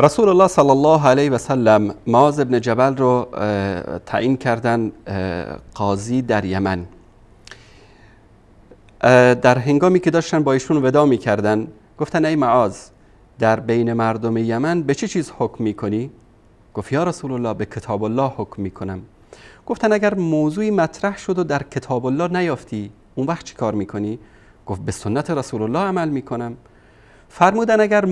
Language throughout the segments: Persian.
رسول الله صلی الله علیه و سلم معاذ ابن جبل رو eh, تعیین کردن eh, قاضی در یمن eh, در هنگامی که داشتن با ایشون ودا میکردن گفتن ای معاذ در بین مردم یمن به چه چی چیز حکم میکنی گفت یا رسول الله به کتاب الله حکم میکنم گفتن اگر موضوعی مطرح شد و در کتاب الله نیافتی اون وقت چی کار میکنی گفت به سنت رسول الله عمل میکنم فرمودن اگر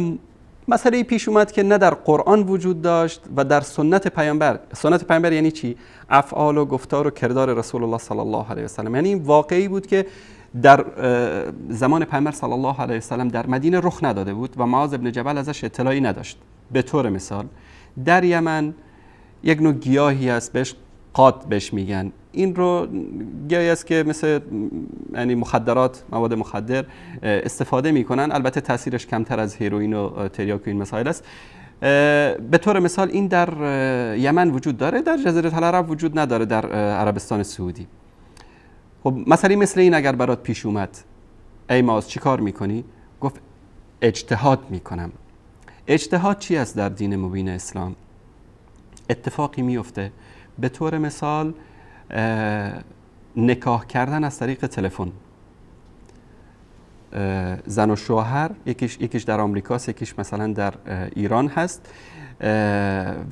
مسئله پیش اومد که نه در قرآن وجود داشت و در سنت پیامبر سنت پیامبر یعنی چی افعال و گفتار و کردار رسول الله صلی الله علیه و سلم یعنی واقعی بود که در زمان پیامبر صلی الله علیه و سلم در مدینه رخ نداده بود و معاذ ابن جبل ازش اطلاعی نداشت به طور مثال در یمن یک نوع گیاهی است بهش قات بهش میگن این رو گیایی است که مثل یعنی مخدرات مواد مخدر استفاده میکنن البته تاثیرش کمتر از هیروین و تریاک و این مسائل است به طور مثال این در یمن وجود داره در جزیره العرب وجود نداره در عربستان سعودی خب مثلا مثل این اگر برات پیش اومد ای ماز چی کار میکنی؟ گفت اجتهاد میکنم اجتهاد چی است در دین مبین اسلام؟ اتفاقی میفته به طور مثال نکاح کردن از طریق تلفن زن و شوهر یکیش, یکیش در آمریکاست یکیش مثلا در ایران هست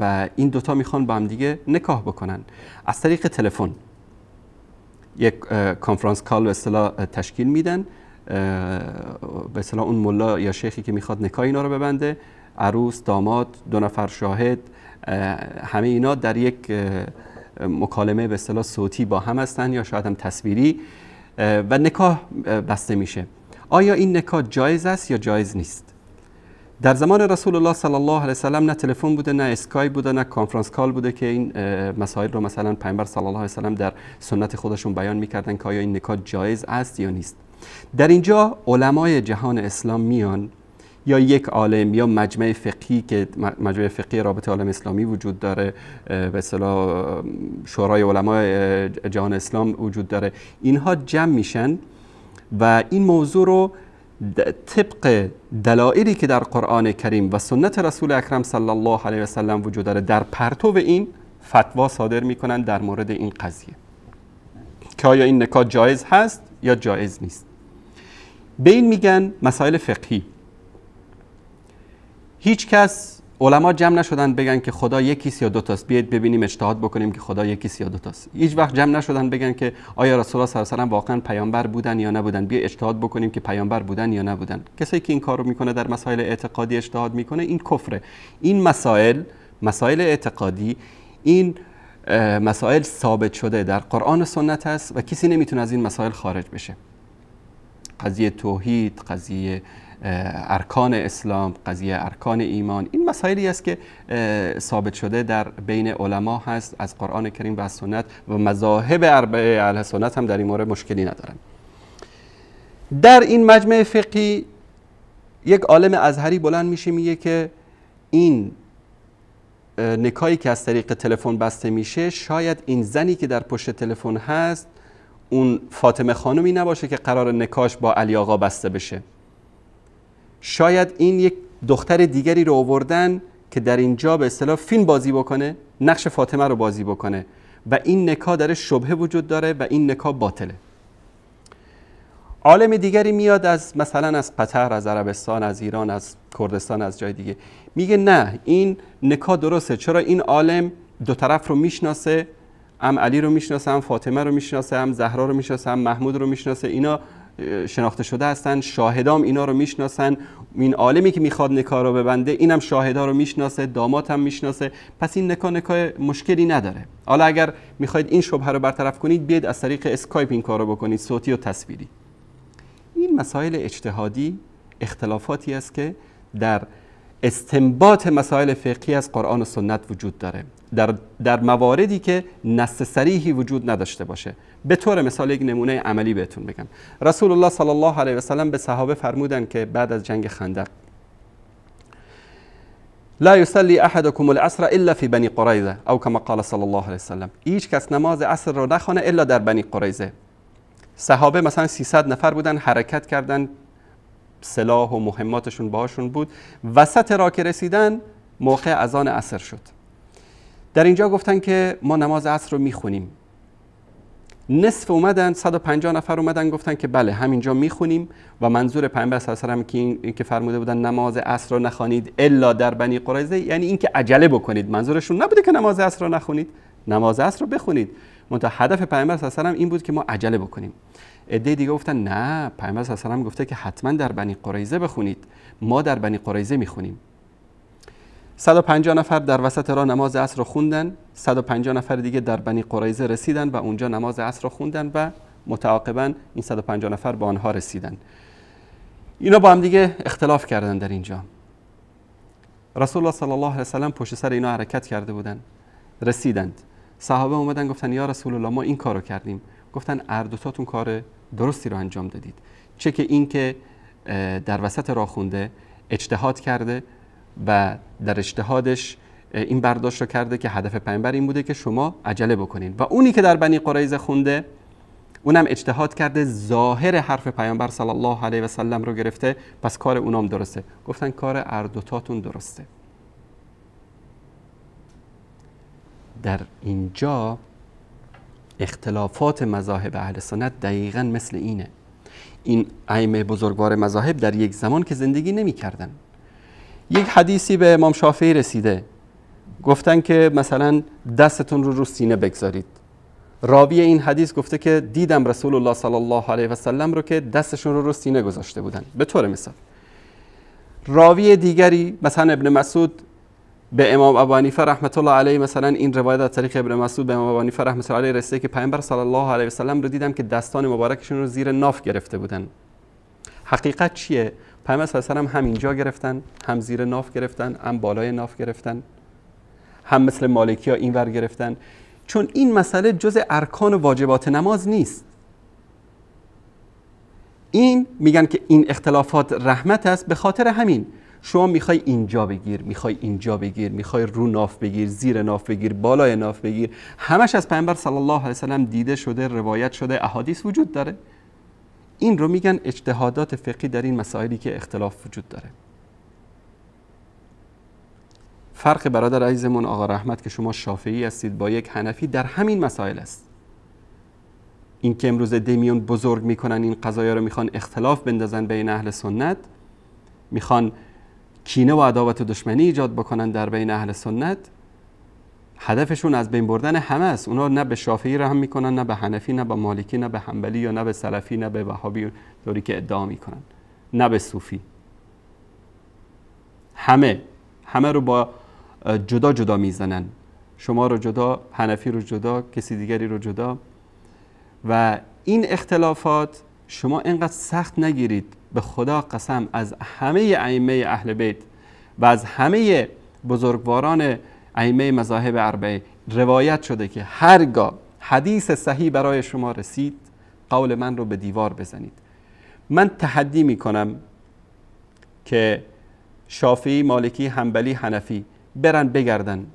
و این دوتا میخوان با هم دیگه نکاح بکنن از طریق تلفن یک کانفرانس کال به اصطلاح تشکیل میدن به اصطلاح اون ملا یا شیخی که میخواد نکاح اینا رو ببنده عروس داماد دو نفر شاهد همه اینا در یک مکالمه به اصطلاح صوتی با هم هستن یا شاید هم تصویری و نکاح بسته میشه آیا این نکاح جایز است یا جایز نیست در زمان رسول الله صلی الله علیه وسلم نه تلفن بوده نه اسکای بوده نه کانفرانس کال بوده که این مسائل رو مثلا پیامبر صلی الله علیه وسلم در سنت خودشون بیان میکردن که آیا این نکاح جایز است یا نیست در اینجا علمای جهان اسلام میان یا یک عالم یا مجمع فقهی که مجمع فقهی رابطه عالم اسلامی وجود داره به اصطلاح شورای علمای جهان اسلام وجود داره اینها جمع میشن و این موضوع رو طبق دلایلی که در قرآن کریم و سنت رسول اکرم صلی الله علیه و سلم وجود داره در پرتو این فتوا صادر میکنن در مورد این قضیه که آیا این نکاح جایز هست یا جایز نیست به این میگن مسائل فقهی هیچ کس علما جمع نشدن بگن که خدا یکیست یا تاست بیاید ببینیم اجتهاد بکنیم که خدا یکیست یا تاست هیچ وقت جمع نشدن بگن که آیا رسول الله صلی الله علیه واقعا پیامبر بودن یا نبودن بیا اجتهاد بکنیم که پیامبر بودن یا نبودن کسایی که این کارو میکنه در مسائل اعتقادی اجتهاد میکنه این کفره این مسائل مسائل اعتقادی این مسائل ثابت شده در قرآن و سنت هست و کسی نمیتونه از این مسائل خارج بشه قضیه توحید قضیه ارکان اسلام قضیه ارکان ایمان این مسائلی است که ثابت شده در بین علما هست از قرآن کریم و سنت و مذاهب اربعه اهل سنت هم در این مورد مشکلی ندارن در این مجمع فقهی یک عالم ازهری بلند میشه میگه که این نکایی که از طریق تلفن بسته میشه شاید این زنی که در پشت تلفن هست اون فاطمه خانمی نباشه که قرار نکاش با علی آقا بسته بشه شاید این یک دختر دیگری رو آوردن که در اینجا به اصطلاح فیلم بازی بکنه نقش فاطمه رو بازی بکنه و این نکا در شبه وجود داره و این نکا باطله عالم دیگری میاد از مثلا از قطر از عربستان از ایران از کردستان از جای دیگه میگه نه این نکا درسته چرا این عالم دو طرف رو میشناسه هم علی رو میشناسه هم فاطمه رو میشناسه هم زهرا رو میشناسه هم محمود رو میشناسه اینا شناخته شده هستن شاهدام اینا رو میشناسن این عالمی که میخواد نکاه رو ببنده اینم شاهدا رو میشناسه دامات هم میشناسه پس این نکا نکاه مشکلی نداره حالا اگر میخواید این شبهه رو برطرف کنید بیاید از طریق اسکایپ این کار رو بکنید صوتی و تصویری این مسائل اجتهادی اختلافاتی است که در استنباط مسائل فقهی از قرآن و سنت وجود داره در, در مواردی که نص سریحی وجود نداشته باشه به طور مثال یک نمونه عملی بهتون بگم رسول الله صلی الله علیه سلم به صحابه فرمودن که بعد از جنگ خندق لا يصلي احدكم العصر الا في بني قريظه او كما قال صلی الله علیه وسلم هیچ کس نماز عصر را نخوانه الا در بنی قریزه صحابه مثلا 300 نفر بودن حرکت کردند سلاح و مهماتشون باهاشون بود وسط را که رسیدن موقع آن اثر شد در اینجا گفتن که ما نماز عصر رو میخونیم نصف اومدن 150 نفر اومدن گفتن که بله همینجا میخونیم و منظور پیامبر صلی الله علیه که این که فرموده بودن نماز عصر رو نخوانید الا در بنی قریظه یعنی اینکه عجله بکنید منظورشون نبوده که نماز عصر رو نخونید نماز عصر رو بخونید منتها هدف پیامبر صلی الله این بود که ما عجله بکنیم عده دیگه گفتن نه پیامبر صلی الله گفته که حتما در بنی قریزه بخونید ما در بنی قریزه میخونیم 150 نفر در وسط راه نماز عصر رو خوندن 150 نفر دیگه در بنی قریزه رسیدن و اونجا نماز عصر رو خوندن و متعاقبا این 150 نفر به آنها رسیدن اینا با هم دیگه اختلاف کردن در اینجا رسول الله صلی الله علیه وسلم پشت سر اینا حرکت کرده بودن رسیدند صحابه اومدن گفتن یا رسول الله ما این کارو کردیم گفتن اردوتاتون کار درستی رو انجام دادید چه که این که در وسط راه خونده اجتهاد کرده و در اجتهادش این برداشت رو کرده که هدف پیامبر این بوده که شما عجله بکنین و اونی که در بنی قریزه خونده اونم اجتهاد کرده ظاهر حرف پیامبر صلی الله علیه و سلم رو گرفته پس کار اونام درسته گفتن کار اردوتاتون درسته در اینجا اختلافات مذاهب اهل سنت دقیقا مثل اینه این ائمه بزرگوار مذاهب در یک زمان که زندگی نمیکردن یک حدیثی به امام شافعی رسیده گفتن که مثلا دستتون رو رو سینه بگذارید راوی این حدیث گفته که دیدم رسول الله صلی الله علیه و سلم رو که دستشون رو رو سینه گذاشته بودن به طور مثال راوی دیگری مثلا ابن مسعود به امام ابو رحمت الله علیه مثلا این روایت از طریق ابن مسعود به امام ابو رحمت الله علیه رسیده که پیامبر صلی الله علیه وسلم رو دیدم که دستان مبارکشون رو زیر ناف گرفته بودن حقیقت چیه پیامبر صلی الله علیه وسلم هم اینجا گرفتن هم زیر ناف گرفتن هم بالای ناف گرفتن هم مثل مالکی ها اینور گرفتن چون این مسئله جز ارکان و واجبات نماز نیست این میگن که این اختلافات رحمت است به خاطر همین شما میخوای اینجا بگیر میخوای اینجا بگیر میخوای رو ناف بگیر زیر ناف بگیر بالای ناف بگیر همش از پیامبر صلی الله علیه وسلم دیده شده روایت شده احادیث وجود داره این رو میگن اجتهادات فقهی در این مسائلی که اختلاف وجود داره فرق برادر عزیزمون آقا رحمت که شما شافعی هستید با یک حنفی در همین مسائل است این که امروز دمیون بزرگ میکنن این قضایا رو میخوان اختلاف بندازن بین اهل سنت میخوان کینه و عداوت و دشمنی ایجاد بکنن در بین اهل سنت هدفشون از بین بردن همه است اونا نه به شافعی رحم میکنن نه به حنفی نه به مالکی نه به حنبلی یا نه به سلفی نه به وهابی طوری که ادعا میکنن نه به صوفی همه همه رو با جدا جدا میزنن شما رو جدا حنفی رو جدا کسی دیگری رو جدا و این اختلافات شما اینقدر سخت نگیرید به خدا قسم از همه ائمه اهل بیت و از همه بزرگواران ائمه مذاهب اربعه روایت شده که هرگاه حدیث صحیح برای شما رسید قول من رو به دیوار بزنید من تحدی می کنم که شافعی، مالکی، حنبلی، حنفی برن بگردن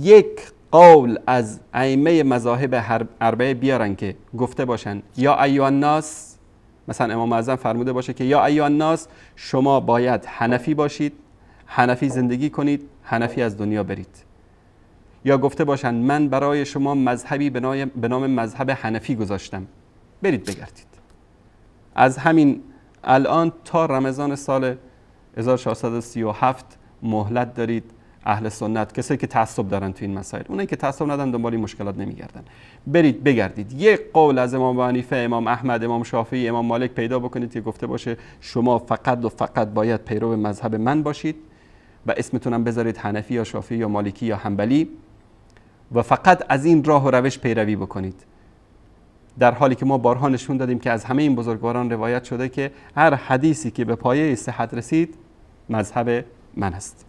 یک قول از ائمه مذاهب اربعه بیارن که گفته باشن یا ایوان ناس مثلا امام اعظم فرموده باشه که یا ایان ناس شما باید حنفی باشید حنفی زندگی کنید حنفی از دنیا برید یا گفته باشند من برای شما مذهبی به نام مذهب حنفی گذاشتم برید بگردید از همین الان تا رمضان سال 1637 مهلت دارید اهل سنت کسایی که تعصب دارن تو این مسائل اونایی که تعصب ندارن دنبال این مشکلات نمیگردن برید بگردید یک قول از امام حنیفه امام احمد امام شافعی امام مالک پیدا بکنید که گفته باشه شما فقط و فقط باید پیرو مذهب من باشید و اسمتونم بذارید حنفی یا شافعی یا مالکی یا حنبلی و فقط از این راه و روش پیروی بکنید در حالی که ما بارها نشون دادیم که از همه این بزرگواران روایت شده که هر حدیثی که به پایه صحت رسید مذهب من است